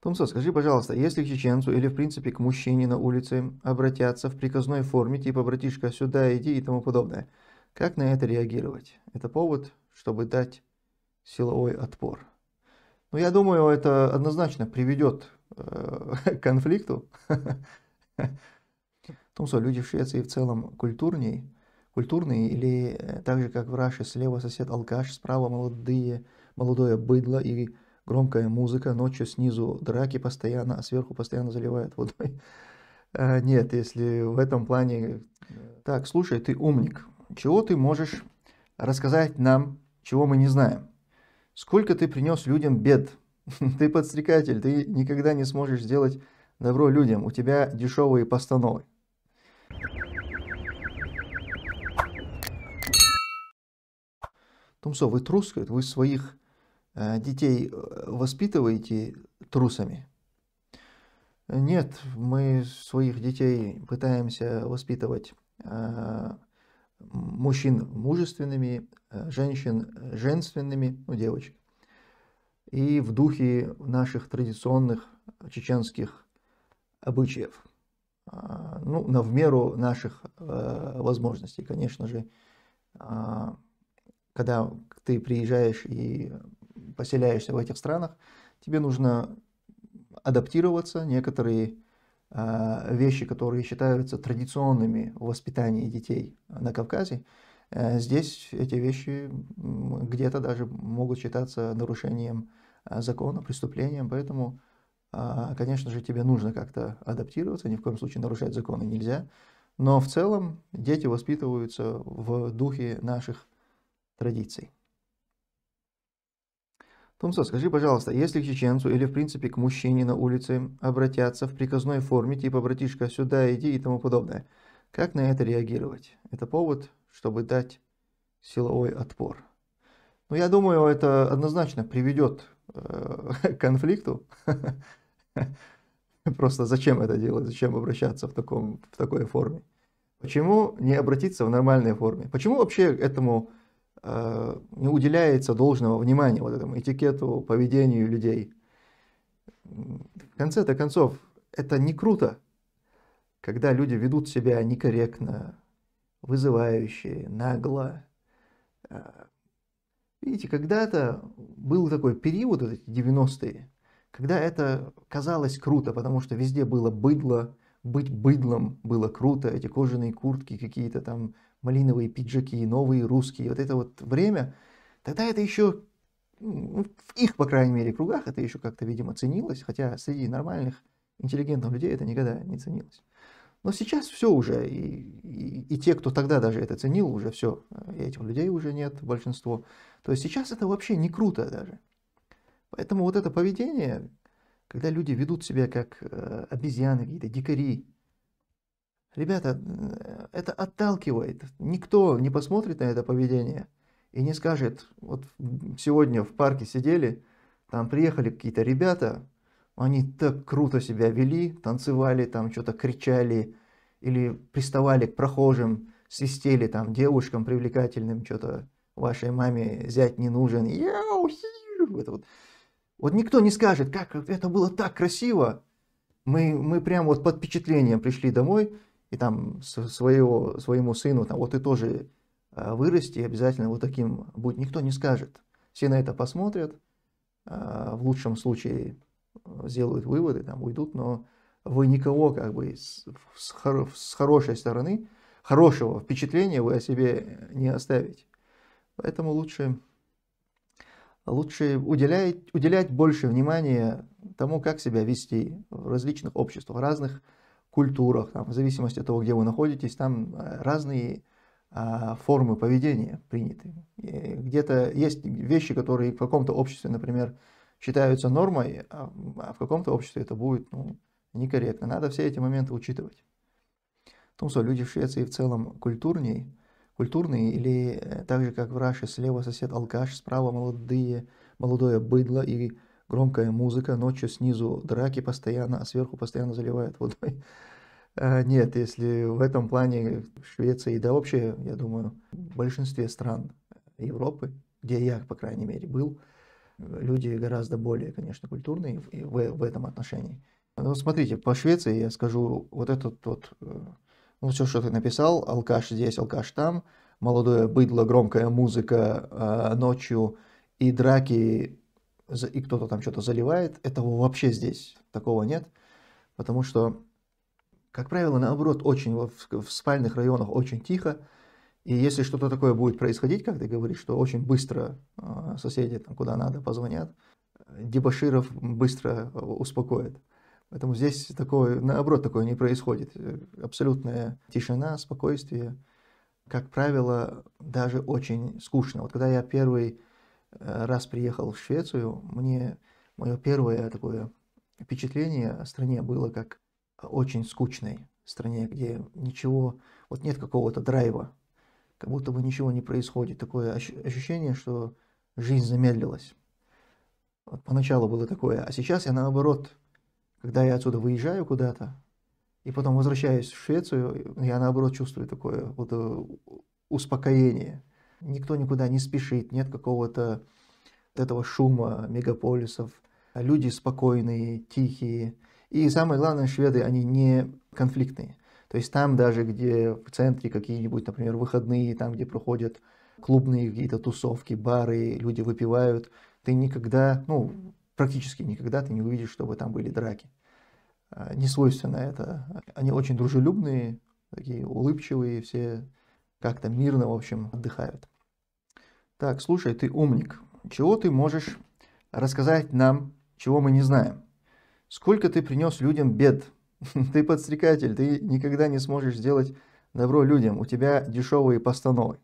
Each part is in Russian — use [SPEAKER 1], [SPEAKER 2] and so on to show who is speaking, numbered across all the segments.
[SPEAKER 1] Томсо, скажи, пожалуйста, если к чеченцу или, в принципе, к мужчине на улице обратятся в приказной форме, типа «братишка, сюда иди» и тому подобное, как на это реагировать? Это повод, чтобы дать силовой отпор. Ну, я думаю, это однозначно приведет э, к конфликту. Томсо, люди в Швеции в целом культурнее, культурные, или э, так же, как в Раше, слева сосед алкаш, справа молодые, молодое быдло и громкая музыка, ночью снизу драки постоянно, а сверху постоянно заливают водой. А, нет, если в этом плане... Э, так, слушай, ты умник. Чего ты можешь рассказать нам, чего мы не знаем? Сколько ты принес людям бед? Ты подстрекатель, ты никогда не сможешь сделать добро людям. У тебя дешевые постановы. Тумсо, вы трус, вы своих Э, детей э, воспитываете трусами? Нет, мы своих детей пытаемся воспитывать э, мужчин мужественными, женщин женственными, ну, девочек. И в духе наших традиционных чеченских обычаев. А, ну, на в меру наших возможностей, конечно же. А, когда ты приезжаешь и поселяешься в этих странах, тебе нужно адаптироваться. Некоторые а, вещи, которые считаются традиционными в воспитании детей на Кавказе, э, здесь эти вещи где-то даже могут считаться нарушением а, закона, преступлением, поэтому, а, конечно же, тебе нужно как-то адаптироваться, ни в коем случае нарушать законы нельзя, но в целом дети воспитываются в духе наших традиций. Тумсо, скажи, пожалуйста, если к чеченцу или в принципе к мужчине на улице обратятся в приказной форме типа «братишка, сюда иди» и тому подобное, как на это реагировать? Это повод, чтобы дать силовой отпор. Ну, я думаю, это однозначно приведет э, к конфликту. Просто зачем это делать, зачем обращаться в, таком, в такой форме? Почему не обратиться в нормальной форме? Почему вообще этому Э, не уделяется должного внимания вот этому этикету, поведению людей. В конце-то концов, это не круто, когда люди ведут себя некорректно, вызывающе, нагло. Э, видите, когда-то был такой период, эти 90-е, когда это казалось круто, потому что везде было быдло, быть быдлом было круто, эти кожаные куртки какие-то там, малиновые пиджаки, новые русские, вот это вот время, тогда это еще ну, в их, по крайней мере, кругах это еще как-то, видимо, ценилось, хотя среди нормальных, интеллигентных людей это никогда не ценилось. Но сейчас все уже, и, и, и те, кто тогда даже это ценил, уже все, э, этих людей уже нет, большинство. То есть сейчас это вообще не круто даже. Поэтому вот это поведение, когда люди ведут себя как э, обезьяны, какие-то дикари, Ребята, э, это отталкивает. Никто не посмотрит на это поведение и не скажет, вот сегодня в парке сидели, там приехали какие-то ребята, они так круто себя вели, танцевали, там что-то кричали или приставали к прохожим, свистели там девушкам привлекательным, что-то вашей маме взять не нужен. Это вот. вот никто не скажет, как это было так красиво. Мы, мы прям вот под впечатлением пришли домой, и там своего, своему сыну, там, вот ты тоже а, вырасти, обязательно вот таким будь, никто не скажет. Все на это посмотрят, а, в лучшем случае а, сделают выводы, там уйдут, но вы никого как бы с, с хорошей стороны, хорошего впечатления вы о себе не оставите. Поэтому лучше, лучше уделять, уделять больше внимания тому, как себя вести в различных обществах, разных культурах, там, в зависимости от того, где вы находитесь, там э, разные а, формы поведения приняты. Где-то есть вещи, которые в каком-то обществе, например, считаются нормой, а, а в каком-то обществе это будет ну, некорректно. Надо все эти моменты учитывать. В том, что люди в Швеции в целом культурнее, культурные, или э, так же, как в Раше, слева сосед алкаш, справа молодые, молодое быдло, и громкая музыка, ночью снизу драки постоянно, а сверху постоянно заливают водой. А, нет, если в этом плане Швеция и да вообще, я думаю, в большинстве стран Европы, где я, по крайней мере, был, люди гораздо более, конечно, культурные в, в этом отношении. Ну, смотрите, по Швеции я скажу, вот этот вот, э, ну, все, что ты написал, алкаш здесь, алкаш там, молодое быдло, громкая музыка а, ночью и драки и кто-то там что-то заливает, этого вообще здесь такого нет, потому что, как правило, наоборот, очень в, спальных районах очень тихо, и если что-то такое будет происходить, как ты говоришь, что очень быстро а, соседи там, куда надо позвонят, дебаширов быстро а, успокоит. Поэтому здесь такое, наоборот, такое не происходит. Абсолютная тишина, спокойствие. Как правило, даже очень скучно. Вот когда я первый Э, раз приехал в Швецию, мне мое первое такое впечатление о стране было как очень скучной стране, где ничего, вот нет какого-то драйва, как будто бы ничего не происходит. Такое ощущение, что жизнь замедлилась. Вот поначалу было такое, а сейчас я наоборот, когда я отсюда выезжаю куда-то, и потом возвращаюсь в Швецию, я наоборот чувствую такое вот э, успокоение. Никто никуда не спешит, нет какого-то этого шума мегаполисов. Люди спокойные, тихие. И самое главное, шведы, они не конфликтные. То есть там даже, где в центре какие-нибудь, например, выходные, там, где проходят клубные какие-то тусовки, бары, люди выпивают, ты никогда, ну, практически никогда ты не увидишь, чтобы там были драки. А, не свойственно это. Они очень дружелюбные, такие улыбчивые все, как-то мирно, в общем, отдыхают. Так, слушай, ты умник. Чего ты можешь рассказать нам, чего мы не знаем? Сколько ты принес людям бед? Ты подстрекатель, ты никогда не сможешь сделать добро людям. У тебя дешевые постановы.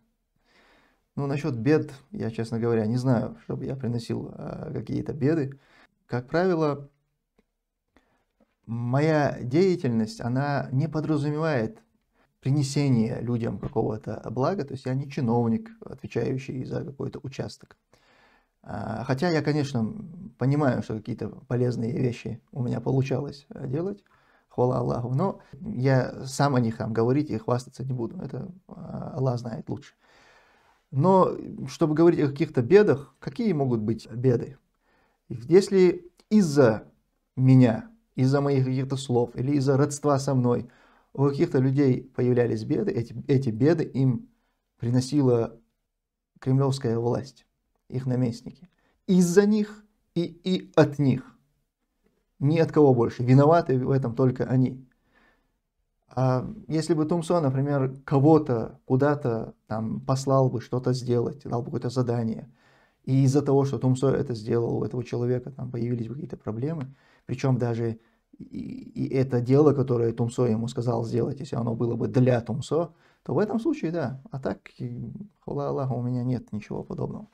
[SPEAKER 1] Ну, насчет бед, я, честно говоря, не знаю, чтобы я приносил а, какие-то беды. Как правило, моя деятельность, она не подразумевает принесение людям какого-то блага, то есть я не чиновник, отвечающий за какой-то участок. А, хотя я, конечно, понимаю, что какие-то полезные вещи у меня получалось э, делать, хвала Аллаху, но я сам о них там говорить и хвастаться не буду, это а, Аллах знает лучше. Но чтобы говорить о каких-то бедах, какие могут быть беды? Если из-за меня, из-за моих каких-то слов или из-за родства со мной – у каких-то людей появлялись беды, эти, эти беды им приносила кремлевская власть, их наместники. Из-за них и, и от них. Ни от кого больше. Виноваты в этом только они. А если бы Тумсо, например, кого-то куда-то там послал бы что-то сделать, дал бы какое-то задание, и из-за того, что Тумсо это сделал, у этого человека там появились бы какие-то проблемы, причем даже и, это дело, которое Тумсо ему сказал сделать, если оно было бы для Тумсо, то в этом случае да. А так, хвала Аллаха, у меня нет ничего подобного.